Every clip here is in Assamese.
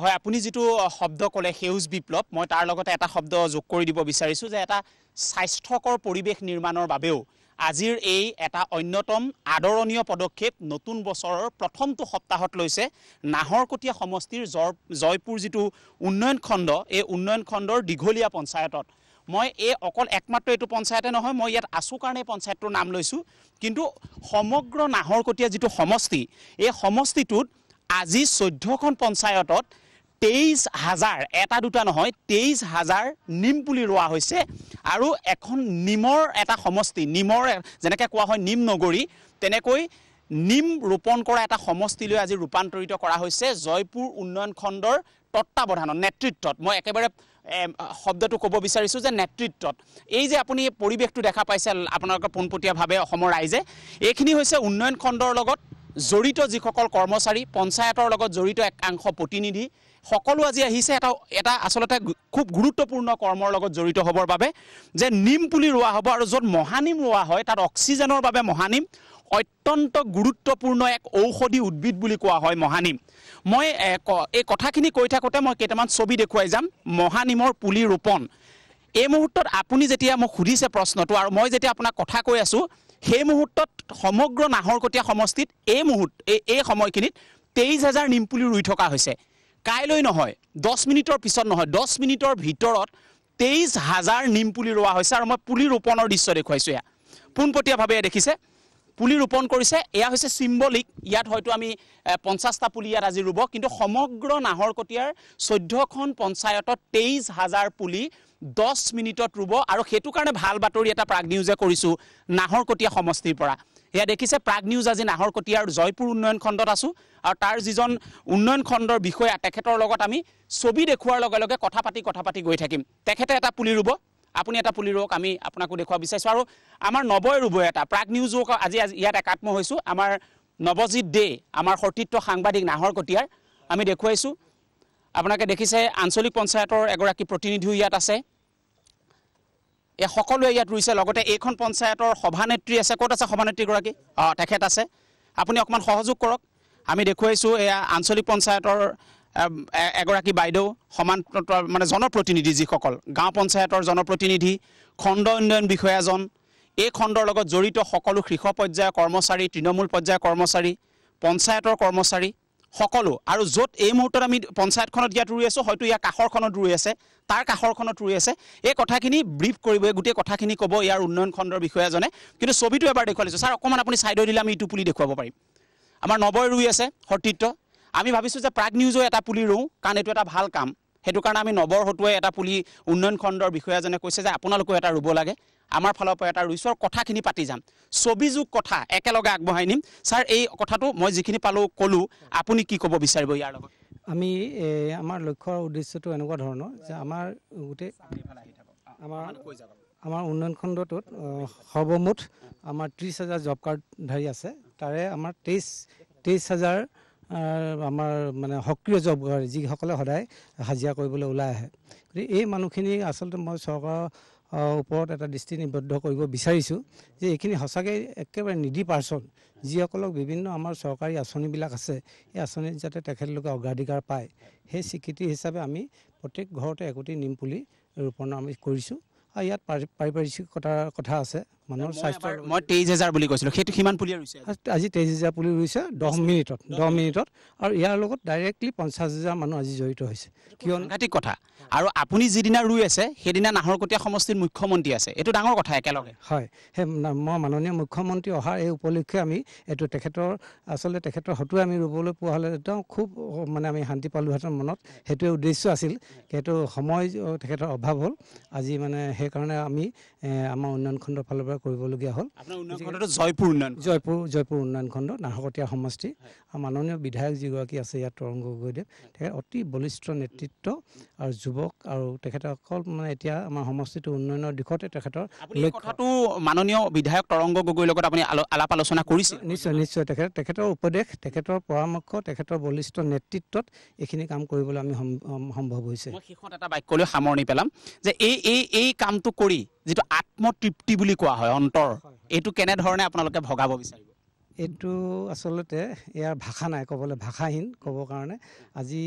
হয় আপুনি যিটো শব্দ ক'লে সেউজ বিপ্লৱ মই তাৰ লগতে এটা শব্দ যোগ কৰি দিব বিচাৰিছোঁ যে এটা স্বাস্থ্যকৰ পৰিৱেশ নিৰ্মাণৰ বাবেও আজিৰ এই এটা অন্যতম আদৰণীয় পদক্ষেপ নতুন বছৰৰ প্ৰথমটো সপ্তাহত লৈছে নাহৰকটীয়া সমষ্টিৰ জৰ জয়পুৰ যিটো উন্নয়ন খণ্ড এই উন্নয়ন খণ্ডৰ দীঘলীয়া পঞ্চায়তত মই এই অকল একমাত্ৰ এইটো পঞ্চায়তে নহয় মই ইয়াত আছোঁ কাৰণে পঞ্চায়তটোৰ নাম লৈছোঁ কিন্তু সমগ্ৰ নাহৰকটীয়া যিটো সমষ্টি এই সমষ্টিটোত আজি চৈধ্যখন পঞ্চায়তত তেইছ হাজাৰ এটা দুটা নহয় তেইছ হাজাৰ নিম পুলি ৰোৱা হৈছে আৰু এখন নিমৰ এটা সমষ্টি নিমৰ যেনেকৈ কোৱা হয় নিম নগৰী তেনেকৈ নিম ৰোপণ কৰা এটা সমষ্টিলৈ আজি ৰূপান্তৰিত কৰা হৈছে জয়পুৰ উন্নয়ন খণ্ডৰ তত্বাৱধানত নেতৃত্বত মই একেবাৰে শব্দটো ক'ব বিচাৰিছোঁ যে নেতৃত্বত এই যে আপুনি পৰিৱেশটো দেখা পাইছে আপোনালোকে পোনপটীয়াভাৱে অসমৰ ৰাইজে এইখিনি হৈছে উন্নয়ন খণ্ডৰ লগত জড়িত যিসকল কৰ্মচাৰী পঞ্চায়তৰ লগত জড়িত একাংশ প্ৰতিনিধি সকলো আজি আহিছে এটা এটা আচলতে খুব গুৰুত্বপূৰ্ণ কৰ্মৰ লগত জড়িত হ'বৰ বাবে যে নিম পুলি ৰোৱা হ'ব আৰু য'ত মহানিম ৰোৱা হয় তাত অক্সিজেনৰ বাবে মহানিম অত্যন্ত গুৰুত্বপূৰ্ণ এক ঔষধি উদ্ভিদ বুলি কোৱা হয় মহানিম মই এই কথাখিনি কৈ থাকোঁতে মই কেইটামান ছবি দেখুৱাই যাম মহানিমৰ পুলি ৰোপণ এই মুহূৰ্তত আপুনি যেতিয়া মোক সুধিছে প্ৰশ্নটো আৰু মই যেতিয়া আপোনাক কথা কৈ আছোঁ সেই মুহূৰ্তত সমগ্ৰ নাহৰকটীয়া সমষ্টিত এই মুহূৰ্ত এই এই সময়খিনিত তেইছ হাজাৰ নিম পুলি ৰুই থকা হৈছে কাইলৈ নহয় দহ মিনিটৰ পিছত নহয় দহ মিনিটৰ ভিতৰত তেইছ হাজাৰ নিম পুলি ৰোৱা হৈছে আৰু মই পুলি ৰোপণৰ দৃশ্য দেখুৱাইছোঁ এয়া পোনপটীয়াভাৱে দেখিছে পুলি ৰোপণ কৰিছে এয়া হৈছে চিম্বলিক ইয়াত হয়তো আমি পঞ্চাছটা পুলি ইয়াত আজি ৰুব কিন্তু সমগ্ৰ নাহৰকটীয়াৰ চৈধ্যখন পঞ্চায়তত তেইছ হাজাৰ পুলি দহ মিনিটত ৰুব আৰু সেইটো কাৰণে ভাল বাতৰি এটা প্ৰাগ নিউজে কৰিছোঁ নাহৰকটীয়া সমষ্টিৰ পৰা সেয়া দেখিছে প্ৰাগ নিউজ আজি আৰু জয়পুৰ উন্নয়ন খণ্ডত আছোঁ আৰু তাৰ যিজন উন্নয়ন খণ্ডৰ বিষয়া তেখেতৰ লগত আমি ছবি দেখুওৱাৰ লগে লগে কথা পাতি কথা পাতি গৈ থাকিম তেখেতে এটা পুলি ৰুব আপুনি এটা পুলি ৰুৱক আমি আপোনাকো দেখুৱাব বিচাৰিছোঁ আৰু আমাৰ নৱই ৰুব এটা প্ৰাগ নিউজো আজি ইয়াত একাত্ম হৈছোঁ আমাৰ নৱজিৎ দে আমাৰ সতীৰ্থ সাংবাদিক নাহৰকটীয়াৰ আমি দেখুৱাইছোঁ আপোনালোকে দেখিছে আঞ্চলিক পঞ্চায়তৰ এগৰাকী প্ৰতিনিধিও ইয়াত আছে এই সকলোৱে ইয়াত ৰুইছে লগতে এইখন পঞ্চায়তৰ সভানেত্ৰী আছে ক'ত আছে সভানেত্ৰীগৰাকী অঁ তেখেত আছে আপুনি অকণমান সহযোগ কৰক আমি দেখুৱাইছোঁ এয়া আঞ্চলিক পঞ্চায়তৰ এগৰাকী বাইদেউ সমান মানে জনপ্ৰতিনিধি যিসকল গাঁও পঞ্চায়তৰ জনপ্ৰতিনিধি খণ্ড উন্নয়ন বিষয়াজন এই খণ্ডৰ লগত জড়িত সকলো শীৰ্ষ পৰ্যায়ৰ কৰ্মচাৰী তৃণমূল পৰ্যায়ৰ কৰ্মচাৰী পঞ্চায়তৰ কৰ্মচাৰী সকলো আৰু য'ত এই মুহূৰ্তত আমি পঞ্চায়তখনত ইয়াত ৰুই আছোঁ হয়তো ইয়াৰ কাষৰখনত ৰুই আছে তাৰ কাষৰখনত ৰুই আছে এই কথাখিনি ব্ৰিফ কৰিবই গোটেই কথাখিনি ক'ব ইয়াৰ উন্নয়ন খণ্ডৰ বিষয়াজনে কিন্তু ছবিটো এবাৰ দেখুৱাই দেখুৱাইছোঁ ছাৰ অকণমান আপুনি ছাইডৰ দিলে আমি ইটো পুলি দেখুৱাব পাৰিম আমাৰ নৱৈ ৰুই আছে সতীৰ্থ আমি ভাবিছোঁ যে প্ৰাগ নিউজৰ এটা পুলি ৰুওঁ কাৰণ এইটো এটা ভাল কাম সেইটো কাৰণে আমি নৱৰ হতুৱাই এটা পুলি উন্নয়ন খণ্ডৰ বিষয়াজনে কৈছে যে আপোনালোকেও এটা ৰুব লাগে আমাৰ ফালৰ পৰা এটা ৰুইছোঁ আৰু কথাখিনি পাতি যাম ছবি যুগ কথা একেলগে আগবঢ়াই নিম ছাৰ এই কথাটো মই যিখিনি পালোঁ ক'লোঁ আপুনি কি ক'ব বিচাৰিব ইয়াৰ লগত আমি আমাৰ লক্ষ্যৰ উদ্দেশ্যটো এনেকুৱা ধৰণৰ যে আমাৰ গোটেই আমাৰ আমাৰ উন্নয়ন খণ্ডটোত সৰ্বমুঠ আমাৰ ত্ৰিছ হাজাৰ জব কাৰ্ডধাৰী আছে তাৰে আমাৰ তেইছ তেইছ হাজাৰ আমাৰ মানে সক্ৰিয় জব কাৰ্ড যিসকলে সদায় হাজিৰা কৰিবলৈ ওলাই আহে গতিকে এই মানুহখিনি আচলতে মই চৰকাৰৰ ওপৰত এটা দৃষ্টি নিবদ্ধ কৰিব বিচাৰিছোঁ যে এইখিনি সঁচাকৈ একেবাৰে নিডি পাৰ্চন যিসকলক বিভিন্ন আমাৰ চৰকাৰী আঁচনিবিলাক আছে এই আঁচনিত যাতে তেখেতলোকে অগ্ৰাধিকাৰ পায় সেই স্বীকৃতি হিচাপে আমি প্ৰত্যেক ঘৰতে একোটি নিম পুলি ৰোপণ আমি কৰিছোঁ আৰু ইয়াত পাৰি পাৰিপাৰ্শ্বিকতাৰ কথা আছে মানুহৰ স্বাস্থ্য মই তেইছ হেজাৰ বুলি কৈছিলোঁ সেইটো সিমান পুলি ৰুইছে আজি তেইছ হেজাৰ পুলি ৰুইছে দহ মিনিটত দহ মিনিটত আৰু ইয়াৰ লগত ডাইৰেক্টলি পঞ্চাছ হেজাৰ মানুহ আজি জড়িত হৈছে কিয়নঘাটিক কথা আৰু আপুনি যিদিনা ৰুই আছে সেইদিনা নাহৰকটীয়া সমষ্টিৰ মুখ্যমন্ত্ৰী আছে এইটো ডাঙৰ কথা একেলগে হয় সেই মই মাননীয় মুখ্যমন্ত্ৰী অহাৰ এই উপলক্ষে আমি এইটো তেখেতৰ আচলতে তেখেতৰ হতুৱাই আমি ৰুবলৈ পোৱা হ'লে তেওঁ খুব মানে আমি শান্তি পালোঁহেঁতেন মনত সেইটোৱে উদ্দেশ্য আছিল সেইটো সময় তেখেতৰ অভাৱ হ'ল আজি মানে সেইকাৰণে আমি আমাৰ উন্নয়ন খণ্ডৰ ফালৰ পৰা বজাৰ কৰিবলগীয়া হ'ল জয়পুৰ উন্নয়ন জয়পুৰ জয়পুৰ উন্নয়ন খণ্ড নাহকটীয়া সমষ্টি আৰু মাননীয় বিধায়ক যিগৰাকী আছে ইয়াত তৰুণ গগৈদেৱ তেখেত অতি বলিষ্ঠ নেতৃত্ব আৰু যুৱক আৰু অকল মানে এতিয়া আমাৰ সমষ্টিটো উন্নয়নৰ দিশতে তেখেতৰ কথাটো মাননীয় বিধায়ক তৰংগ গগৈৰ লগত আপুনি আলাপ আলোচনা কৰিছে নিশ্চয় নিশ্চয় তেখেত তেখেতৰ উপদেশ তেখেতৰ পৰামৰ্শ তেখেতৰ বলিষ্ঠ নেতৃত্বত এইখিনি কাম কৰিবলৈ আমি সম্ভৱ হৈছে শেষত এটা বাক্য লৈ সামৰণি পেলাম যে এই এই এই কামটো কৰি যিটো আত্মতৃপ্তি বুলি কোৱা হয় অন্তৰ এইটো কেনেধৰণে আপোনালোকে ভগাব বিচাৰিব এইটো আচলতে ইয়াৰ ভাষা নাই ক'বলৈ ভাষাহীন ক'বৰ কাৰণে আজি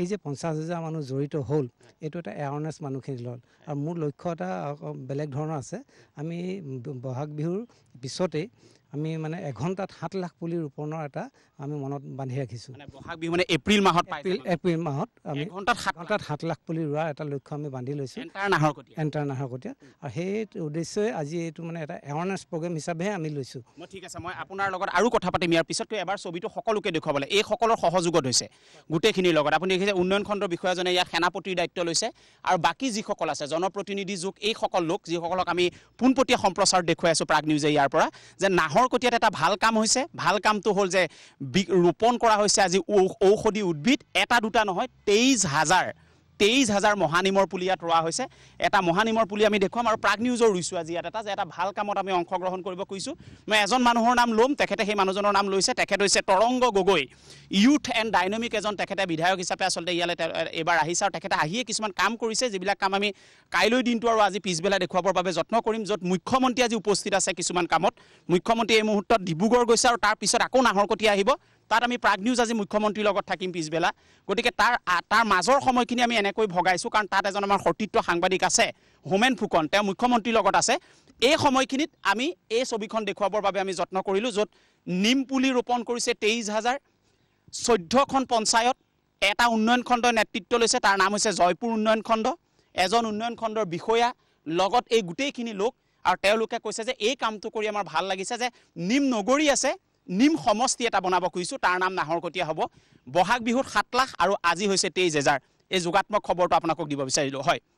এই যে পঞ্চাছ হাজাৰ মানুহ জড়িত হ'ল এইটো এটা এৱাৰনেছ মানুহখিনি ল'ল আৰু মোৰ লক্ষ্য এটা বেলেগ ধৰণৰ আছে আমি বহাগ বিহুৰ পিছতেই আমি মানে এঘণ্টাত সাত লাখ পুলি ৰোপণৰ এটা আমি মনত বান্ধি ৰাখিছোঁ বহাগ বিহু এপ্ৰিল মাহত এপ্ৰিল মাহত আমি ঘণ্টাত সাত লাখ পুলি ৰোৱাৰ এটা লক্ষ্য আমি বান্ধি লৈছোঁ এণ্টাৰ নাহৰকটীয়া আৰু সেই উদ্দেশ্যই আজি এইটো মানে এটা এৱাৰনেছ প্ৰগ্ৰেম হিচাপেহে আমি লৈছোঁ মই ঠিক আছে মই আপোনাৰ লগত আৰু কথা পাতিম ইয়াৰ পিছত এবাৰ ছবিটো সকলোকে দেখুৱাব লাগে এই এইসকলৰ সহযোগত হৈছে গোটেইখিনিৰ লগত আপুনি দেখিছে উন্নয়ন খণ্ডৰ বিষয়াজনে ইয়াক সেনাপতিৰ দায়িত্ব লৈছে আৰু বাকী যিসকল আছে জনপ্ৰতিনিধি যুগ এইসকল লোক যিসকলক আমি পোনপটীয়া সম্প্ৰচাৰ দেখুৱাই আছোঁ প্ৰাগ নিউজে ইয়াৰ পৰা যে নাহৰ ধৰকটীয়াত এটা ভাল কাম হৈছে ভাল কামটো হ'ল যে ৰোপণ কৰা হৈছে আজি ঔষধি উদ্ভিদ এটা দুটা নহয় তেইছ হাজাৰ তেইছ হাজাৰ মহানিমৰ পুলি ইয়াত ৰোৱা হৈছে এটা মহানিমৰ পুলি আমি দেখুৱাম আৰু প্ৰাগ নিউজৰ ৰুইছোঁ আজি ইয়াত এটা যে এটা ভাল কামত আমি অংশগ্ৰহণ কৰিব খুজিছোঁ মই এজন মানুহৰ নাম ল'ম তেখেতে সেই মানুহজনৰ নাম লৈছে তেখেত হৈছে Tarang Gogoi youth and dynamic এজন তেখেতে বিধায়ক হিচাপে আচলতে ইয়ালৈ এইবাৰ আহিছে আৰু তেখেতে আহিয়ে কিছুমান কাম কৰিছে যিবিলাক কাম আমি কাইলৈ দিনটো আৰু আজি পিছবেলা দেখুৱাবৰ বাবে যত্ন কৰিম য'ত মুখ্যমন্ত্ৰী আজি উপস্থিত আছে কিছুমান কামত মুখ্যমন্ত্ৰী এই মুহূৰ্তত ডিব্ৰুগড় গৈছে আৰু তাৰপিছত আকৌ নাহৰকটীয়া আহিব তাত আমি প্ৰাগ নিউজ আজি মুখ্যমন্ত্ৰীৰ লগত থাকিম পিছবেলা গতিকে তাৰ তাৰ মাজৰ সময়খিনি আমি এনেকৈ ভগাইছোঁ কাৰণ তাত এজন আমাৰ সতীৰ্থ সাংবাদিক আছে হোমেন ফুকন তেওঁ মুখ্যমন্ত্ৰীৰ লগত আছে এই সময়খিনিত আমি এই ছবিখন দেখুৱাবৰ বাবে আমি যত্ন কৰিলোঁ য'ত নিম পুলি ৰোপণ কৰিছে তেইছ হাজাৰ চৈধ্যখন পঞ্চায়ত এটা উন্নয়ন খণ্ডই নেতৃত্ব লৈছে তাৰ নাম হৈছে জয়পুৰ উন্নয়ন খণ্ড এজন উন্নয়ন খণ্ডৰ বিষয়া লগত এই গোটেইখিনি লোক আৰু তেওঁলোকে কৈছে যে এই কামটো কৰি আমাৰ ভাল লাগিছে যে নিম নগৰী আছে নিম সমষ্টি এটা বনাব খুজিছোঁ তাৰ নাম নাহৰকটীয়া হ'ব বহাগ বিহুত সাত লাখ আৰু আজি হৈছে তেইছ হেজাৰ এই যোগাত্মক খবৰটো আপোনালোকক দিব বিচাৰিলোঁ হয়